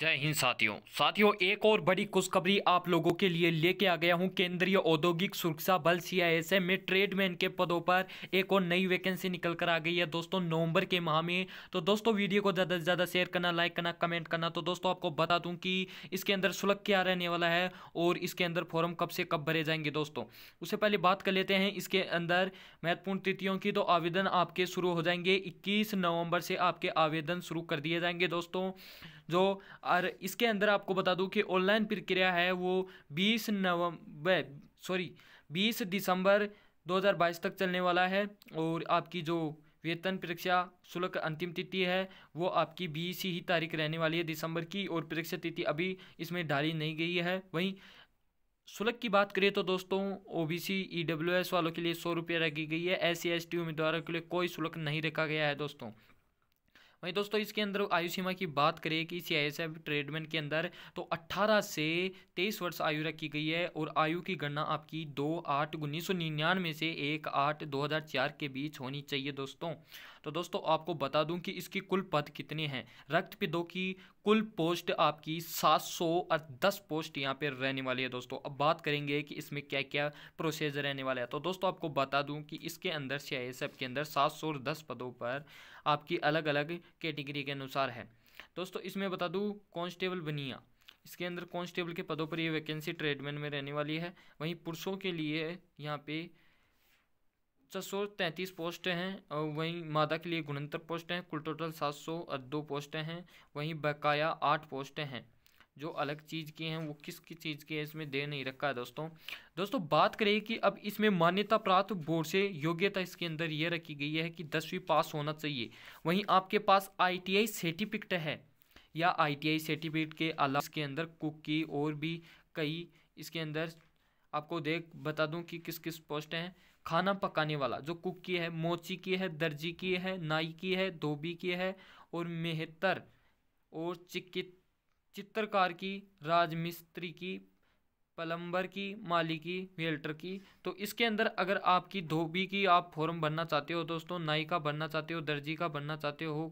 जय हिंद साथियों साथियों एक और बड़ी खुशखबरी आप लोगों के लिए लेके आ गया हूँ केंद्रीय औद्योगिक सुरक्षा बल एम में ट्रेडमैन के पदों पर एक और नई वैकेंसी निकल कर आ गई है दोस्तों नवंबर के माह में तो दोस्तों वीडियो को ज़्यादा से ज़्यादा शेयर करना लाइक करना कमेंट करना तो दोस्तों आपको बता दूँ कि इसके अंदर शुल्क क्या रहने वाला है और इसके अंदर फॉर्म कब से कब भरे जाएंगे दोस्तों उससे पहले बात कर लेते हैं इसके अंदर महत्वपूर्ण तिथियों की तो आवेदन आपके शुरू हो जाएंगे इक्कीस नवम्बर से आपके आवेदन शुरू कर दिए जाएंगे दोस्तों जो और इसके अंदर आपको बता दूं कि ऑनलाइन प्रक्रिया है वो 20 नवंबर सॉरी 20 दिसंबर 2022 तक चलने वाला है और आपकी जो वेतन परीक्षा शुल्क अंतिम तिथि है वो आपकी बीस ही तारीख रहने वाली है दिसंबर की और परीक्षा तिथि अभी इसमें डाली नहीं गई है वहीं शुल्क की बात करें तो दोस्तों ओबीसी ईडब्ल्यूएस e वालों के लिए सौ रुपये रखी गई है एस सी उम्मीदवारों के लिए कोई शुल्क नहीं रखा गया है दोस्तों वहीं दोस्तों इसके अंदर आयु सीमा की बात करें कि सी आई ट्रेडमेंट के अंदर तो अट्ठारह से तेईस वर्ष आयु रखी गई है और आयु की गणना आपकी दो आठ उन्नीस सौ निन्यानवे से एक आठ दो हज़ार चार के बीच होनी चाहिए दोस्तों तो दोस्तों आपको बता दूं कि इसकी कुल पद कितने हैं रक्त पिदों की कुल पोस्ट आपकी सात सौ दस पोस्ट यहाँ पर रहने वाली है दोस्तों अब बात करेंगे कि इसमें क्या क्या प्रोसेस रहने वाला है तो दोस्तों आपको बता दूँ कि इसके अंदर सी एफ के अंदर सात सौ दस पदों पर आपकी अलग अलग कैटेगरी के अनुसार है दोस्तों इसमें बता दूँ कॉन्स्टेबल बनिया इसके अंदर कांस्टेबल के पदों पर ये वैकेंसी ट्रेडमैन में रहने वाली है वहीं पुरुषों के लिए यहाँ पे सात सौ तैंतीस पोस्टें हैं और वहीं मादा के लिए उनहत्तर पोस्टें हैं कुल टोटल सात सौ दो पोस्टें हैं वहीं बकाया आठ पोस्टें हैं जो अलग चीज़ की हैं वो किस किस चीज़ की है इसमें दे नहीं रखा है दोस्तों दोस्तों बात करें कि अब इसमें मान्यता प्राप्त बोर्ड से योग्यता इसके अंदर ये रखी गई है कि दसवीं पास होना चाहिए वहीं आपके पास आईटीआई सर्टिफिकेट है या आईटीआई सर्टिफिकेट के अलावा इसके अंदर कुकी और भी कई इसके अंदर आपको देख बता दूं कि किस किस पोस्ट हैं खाना पकाने वाला जो कुक की है मोची की है दर्जी की है नाई की है धोबी की है और मेहतर और चिकित चित्रकार की राजमिस्त्री की प्लम्बर की माली की वेल्टर की तो इसके अंदर अगर आपकी धोबी की आप फॉर्म भरना चाहते हो दोस्तों नाई का बनना चाहते हो दर्जी का बनना चाहते हो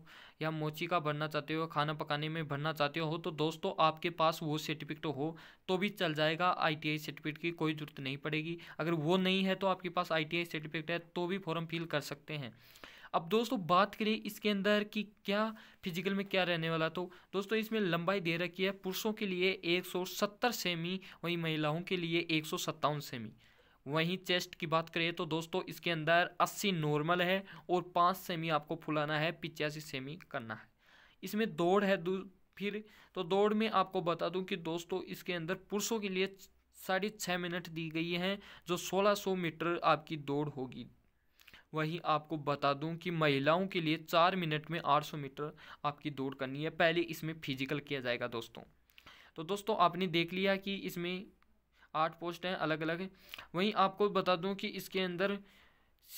या मोची का भरना चाहते हो खाना पकाने में भरना चाहते हो तो दोस्तों आपके पास वो सर्टिफिकेट हो तो भी चल जाएगा आईटीआई सर्टिफिकेट की कोई ज़रूरत नहीं पड़ेगी अगर वो नहीं है तो आपके पास आई सर्टिफिकेट है तो भी फॉर्म फिल कर सकते हैं अब दोस्तों बात करें इसके अंदर कि क्या फिजिकल में क्या रहने वाला तो दोस्तों इसमें लंबाई दे रखी है पुरुषों के लिए 170 सेमी वहीं महिलाओं के लिए एक सेमी वहीं चेस्ट की बात करें तो दोस्तों इसके अंदर 80 नॉर्मल है और 5 सेमी आपको फुलाना है पिचासी सेमी करना है इसमें दौड़ है फिर तो दौड़ में आपको बता दूं कि दोस्तों इसके अंदर पुरुषों के लिए साढ़े छः मिनट दी गई हैं जो 1600 मीटर आपकी दौड़ होगी वहीं आपको बता दूं कि महिलाओं के लिए चार मिनट में 800 मीटर आपकी दौड़ करनी है पहले इसमें फिजिकल किया जाएगा दोस्तों तो दोस्तों आपने देख लिया कि इसमें आठ पोस्ट हैं अलग अलग वहीं आपको बता दूं कि इसके अंदर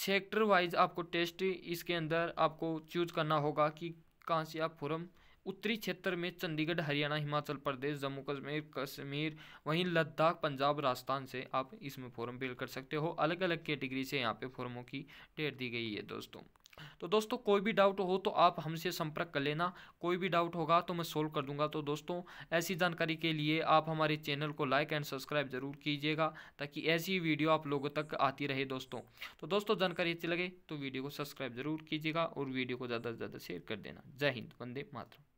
सेक्टर वाइज आपको टेस्ट इसके अंदर आपको चूज करना होगा कि कहाँ से आप फॉर्म उत्तरी क्षेत्र में चंडीगढ़ हरियाणा हिमाचल प्रदेश जम्मू कश्मीर कश्मीर वहीं लद्दाख पंजाब राजस्थान से आप इसमें फॉर्म फिल कर सकते हो अलग अलग कैटेगरी से यहाँ पे फॉर्मों की डेट दी गई है दोस्तों तो दोस्तों कोई भी डाउट हो तो आप हमसे संपर्क कर लेना कोई भी डाउट होगा तो मैं सोल्व कर दूंगा तो दोस्तों ऐसी जानकारी के लिए आप हमारे चैनल को लाइक एंड सब्सक्राइब जरूर कीजिएगा ताकि ऐसी वीडियो आप लोगों तक आती रहे दोस्तों तो दोस्तों जानकारी अच्छी लगे तो वीडियो को सब्सक्राइब जरूर कीजिएगा और वीडियो को ज़्यादा से ज़्यादा शेयर कर देना जय हिंद वंदे मातरम